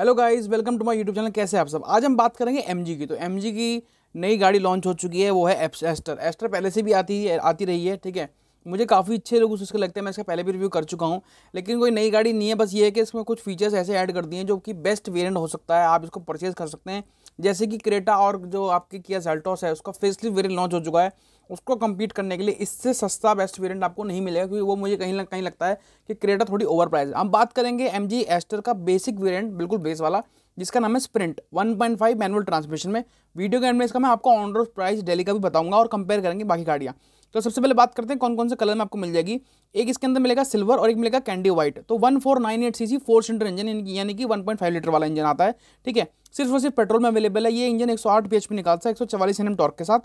hello guys welcome to my YouTube channel कैसे आप सब आज हम बात करेंगे एम की तो एम की नई गाड़ी लॉन्च हो चुकी है वो है एस्टर एस्टर पहले से भी आती है आती रही है ठीक है मुझे काफ़ी अच्छे लोग उसके लगते हैं मैं इसका पहले भी रिव्यू कर चुका हूँ लेकिन कोई नई गाड़ी नहीं है बस ये है कि इसमें कुछ फीचर्स ऐसे ऐड कर दिए हैं जो कि बेस्ट वेरियंट हो सकता है आप इसको परचेज़ कर सकते हैं जैसे कि क्रेटा और जो आपके किया जेल्टॉस है उसका फेसलिफ्ट वेरियंट लॉन्च हो चुका है उसको कम्पीट करने के लिए इससे सस्ता बेस्ट वेरियंट आपको नहीं मिलेगा क्योंकि वो मुझे कहीं ना कहीं लगता है कि क्रेटा थोड़ी ओवर प्राइज हम बात करेंगे एम जी एस्टर का बेसिक वेरियंट बिल्कुल बेस वाला जिसका नाम है स्प्रिंट 1.5 मैनुअल ट्रांसमिशन में वीडियो गेम में इसका मैं आपको ऑन रोड प्राइस डेली का भी बताऊंगा और कंपेयर करेंगे बाकी गाड़ियाँ तो सबसे पहले बात करते हैं कौन कौन से कलर में आपको मिल जाएगी एक इसके अंदर मिलेगा सिल्वर और एक मिलेगा कैंडी व्हाइट तो one four nine eight C C four cylinder engine यानी कि वन पॉइंट फाइव लीटर वाला इंजन आता है ठीक है सिर्फ और सिर्फ पेट्रोल में अवेलेबल है ये इंजन 108 bhp निकालता है एक 144 एनएम टॉर्क के साथ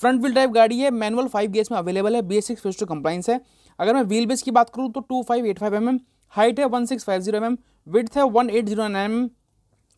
फ्रंट व्हील ड्राइव गाड़ी है मैनुअल फाइव गेज में अवेलेबल है B S six two compliance है अगर मैं व्हील बेस की बात करूँ तो two five eight five M M height है one six five zero M M width है one eight zero M M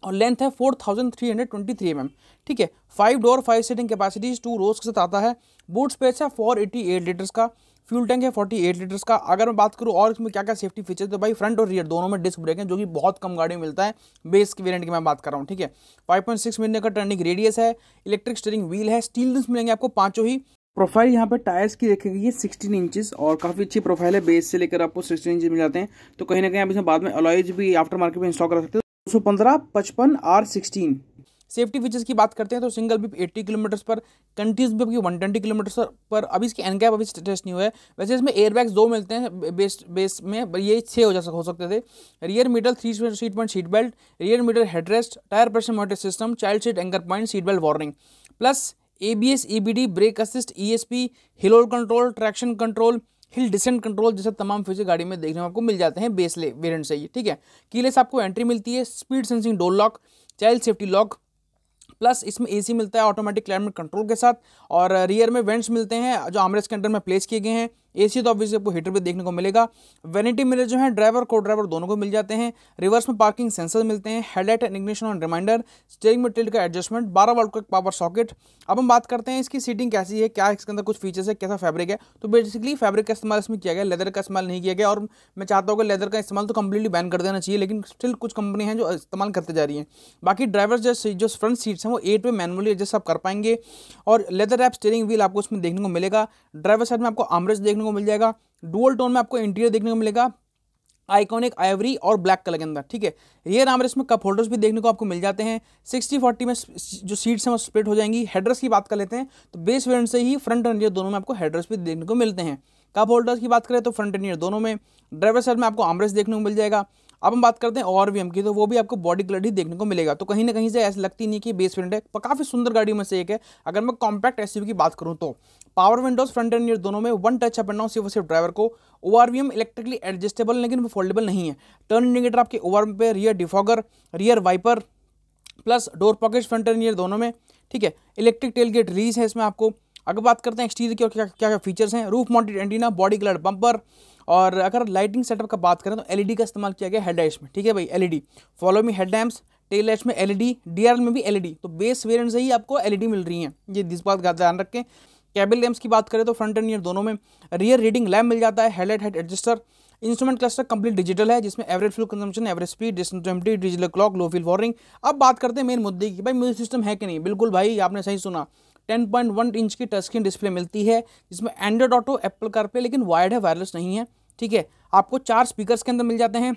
और लेंथ है four thousand three hundred twenty three M M ठीक है five door five seating capacities two rows के साथ आता है बूट स्पेस है फोर एटी एट लीटर्स का फ्यूल टैंक है एट लीटर्स का अगर मैं बात करूँ और इसमें क्या क्या सेफ्टी फीचर्स तो भाई फ्रंट और रियर दोनों में डिस्क ब्रेक है जो कि बहुत कम गाड़ी में मिलता है बेस के वेरियंट की मैं बात कर रहा हूँ ठीक है फाइव पॉइंट सिक्स मिलने का टर्निंग रेडियस है इलेक्ट्रिक स्टेरिंग व्हील है स्टील डिस्क मिलेंगे आपको पांचों ही प्रोफाइल यहाँ पे टायर्स की रखी गई है सिक्सटीन इंचेस और काफ़ी अच्छी प्रोफाइल है बेस से लेकर आपको सिक्सटीन इंचेस मिल जाते हैं तो कहीं ना कहीं आप इसमें बाद में अलॉइज भी आफ्टर मार्केट में इंस्टॉल कर सकते हो दो सौ पंद्रह पचपन आर सिक्सटीन सेफ्टी फीचर्स की बात करते हैं तो सिंगल बिप 80 किलोमीटर्स पर कंट्रीज बिप की 120 किलोमीटर पर अभी इसकी एनकैप अभी टेस्ट नहीं हुआ है वैसे इसमें एयरबैग्स दो मिलते हैं बेस बेस में ये छः हो जा सक, हो सकते थे rear middle three seat point seat belt rear middle headrest tyre pressure motor system child seat anchor point seat belt warning plus A B S E B D brake assist E S P hill hold control traction control hill descent control जैसे तमाम feature गाड़ी में देखने में आपको मिल जाते हैं base ले वेरियंट से ये ठीक है कीलेस आपको एंट्री मिलती है speed sensing door lock child safety lock plus इसमें एसी मिलता है ऑटोमेटिक क्लाइमेट कंट्रोल के साथ और रियर uh, में वेंट्स मिलते हैं जो आमरेस के अंडर में प्लेस किए गए हैं एसी तो ऑब्वियसली आपको हीटर भी देखने को मिलेगा वैनिटी मिरर जो है ड्राइवर को ड्राइवर दोनों को मिल जाते हैं रिवर्स में पार्किंग सेंसर मिलते हैं headlight and ignition on reminder steering material का एडजस्टमेंट बारह वोल्ट का पावर सॉकेट अब हम बात करते हैं इसकी सीटिंग कैसी है क्या इसके अंदर कुछ फीचर्स है कैसा फैब्रिक है तो बेसिकली फैब्रिक का इस्तेमाल इसमें किया गया लेदर का इस्तेमाल नहीं किया गया और मैं चाहता हूँ कि लेदर का इस्तेमाल तो कंप्लीटली बैन कर देना चाहिए लेकिन स्टिल कुछ कंपनी है जो इस्तेमाल करते जा रही है बाकी ड्राइवर जो जो फ्रंट सीट्स हैं वो एट वे मैनुअली एडजस्ट आप कर पाएंगे और लेदर एप स्टेयरिंग व्हील आपको उसमें देखने को मिलेगा ड्राइवर साइड में आपको आमरेज देखने देखने को मिल जाएगा डुअल टोन में आपको इंटीरियर देखने को मिलेगा आइकॉनिक आइवरी और ब्लैक कलर के अंदर ठीक है रियर नाम इसमें कप होल्डर्स भी देखने को आपको मिल जाते हैं सिक्सटी फोर्टी में जो सीट्स हैं वो स्प्लिट हो जाएंगी हेडर्स की बात कर लेते हैं तो बेस वेरियंट से ही फ्रंट एंड रियर दोनों में आपको हेडर्स भी देखने को मिलते हैं कप होल्डर्स की बात करें तो फ्रंट एंड रियर दोनों में ड्राइवर साइड में आपको आमरेस देखने को मिल जाएगा अब हम बात करते हैं और वी की तो वो भी आपको बॉडी कलर ही देखने को मिलेगा तो कहीं ना कहीं से ऐसी लगती नहीं कि बेस फ्रेंड है काफ़ी सुंदर गाड़ी में से एक है अगर मैं कॉम्पैक्ट एस की बात करूँ तो power windows front and rear दोनों में वन टच अप एंड सिर्फ सिर्फ ड्राइवर को ओ इलेक्ट्रिकली एडजस्टेबल लेकिन फोल्डेबल नहीं है टर्न इंडिकेटर आपके ओवर पे rear defogger rear wiper plus door pocket front and rear दोनों में ठीक है इलेक्ट्रिक टेल गेट रिलीज है इसमें आपको अगर बात करते हैं एक्सटीरियर की और क्या क्या क्या फीचर्स हैं roof mounted antenna body colour bumper और अगर लाइटिंग सेटअप का बात करें तो एलईडी का इस्तेमाल किया गया हेड में ठीक है भाई LED follow me head lamps tail lights में एलईडी डीआरएल में भी एलईडी तो बेस वेरियंट से ही आपको एलईडी मिल रही है ये जिस बात का ध्यान रखें कैबिल लैम्प्स की बात करें तो फ्रंट एंड ईयर दोनों में रियर रीडिंग लैम्प मिल जाता है headlight head adjuster instrument cluster complete digital है जिसमें average fuel consumption average speed distance digital clock low fuel warning अब बात करते हैं मेन मुद्दे की भाई म्यूजिक सिस्टम है कि नहीं बिल्कुल भाई आपने सही सुना 10.1 इंच की टच स्क्रीन डिस्प्ले मिलती है जिसमें एंड्रॉड ऑटो एप्पल पे लेकिन वायर्ड है वायरलेस नहीं है ठीक है आपको चार स्पीकर्स के अंदर मिल जाते हैं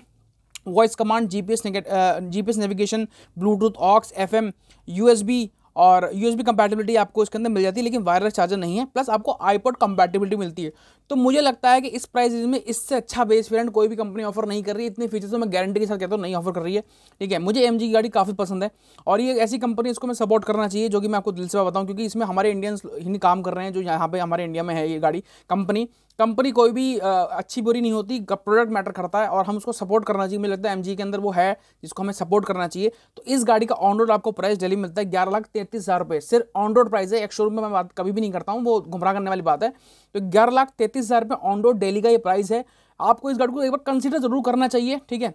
voice command G P GPS navigation Bluetooth aux FM USB और यूएसबी कंपैटिबिलिटी आपको इसके अंदर मिल जाती है लेकिन वायरलेस चार्जर नहीं है प्लस आपको आईपॉड कंपैटिबिलिटी मिलती है तो मुझे लगता है कि इस प्राइस रेंज में इससे अच्छा बेस वेरियंट कोई भी कंपनी ऑफर नहीं कर रही है इतने फीचर्स में तो मैं गारंटी के साथ कहता हूँ नहीं ऑफर कर रही है ठीक है मुझे एम की गाड़ी काफ़ी पसंद है और ये ऐसी कंपनी इसको मैं सपोर्ट करना चाहिए जो कि मैं आपको दिल से बताऊँ क्योंकि इसमें हमारे इंडियंस ही काम कर रहे हैं जो यहाँ पर हमारे इंडिया में है ये गाड़ी कंपनी कंपनी कोई भी अच्छी बुरी नहीं होती प्रोडक्ट मैटर करता है और हम उसको सपोर्ट करना चाहिए मुझे लगता है एम के अंदर वो है जिसको हमें सपोर्ट करना चाहिए तो इस गाड़ी का ऑन रोड आपको प्राइस डेली मिलता है ग्यारह लाख तैंतीस हज़ार रुपये सिर्फ ऑन रोड प्राइस है एक शोरूम में मैं बात कभी भी नहीं करता हूँ वो गुमराह करने वाली बात है तो ग्यारह लाख तैंतीस हज़ार रुपये ऑन रोड डेली का ये प्राइस है आपको इस गाड़ी को एक बार कंसीडर जरूर करना चाहिए ठीक है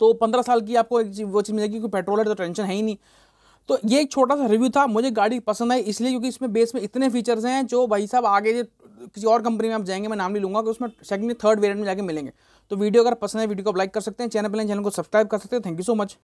तो पंद्रह साल की आपको एक वो चीज़ मिलेगी क्योंकि पेट्रोल है तो टेंशन है ही नहीं तो ये एक छोटा सा रिव्यू था मुझे गाड़ी पसंद आई इसलिए क्योंकि इसमें बेस में इतने फीचर्स हैं जो भाई साहब आगे किसी और कंपनी में आप जाएंगे मैं नाम नहीं लूँगा कि उसमें सेकंड थर्ड वेरियंट में जाके मिलेंगे तो वीडियो अगर पसंद है वीडियो को लाइक कर सकते हैं चैनल पर चैनल को सब्सक्राइब कर सकते हैं थैंक यू सो मच